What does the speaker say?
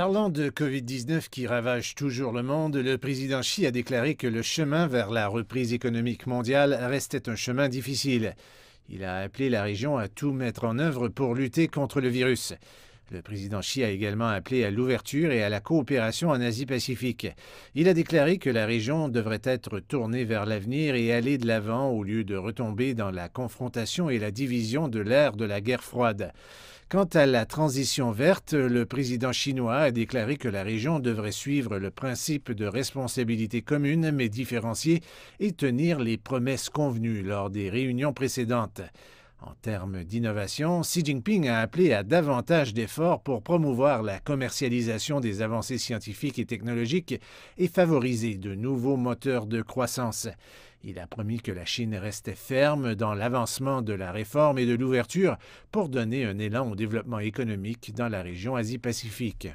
Parlant de Covid-19 qui ravage toujours le monde, le président Xi a déclaré que le chemin vers la reprise économique mondiale restait un chemin difficile. Il a appelé la région à tout mettre en œuvre pour lutter contre le virus. Le président Xi a également appelé à l'ouverture et à la coopération en Asie-Pacifique. Il a déclaré que la région devrait être tournée vers l'avenir et aller de l'avant au lieu de retomber dans la confrontation et la division de l'ère de la guerre froide. Quant à la transition verte, le président chinois a déclaré que la région devrait suivre le principe de responsabilité commune mais différenciée et tenir les promesses convenues lors des réunions précédentes. En termes d'innovation, Xi Jinping a appelé à davantage d'efforts pour promouvoir la commercialisation des avancées scientifiques et technologiques et favoriser de nouveaux moteurs de croissance. Il a promis que la Chine restait ferme dans l'avancement de la réforme et de l'ouverture pour donner un élan au développement économique dans la région Asie-Pacifique.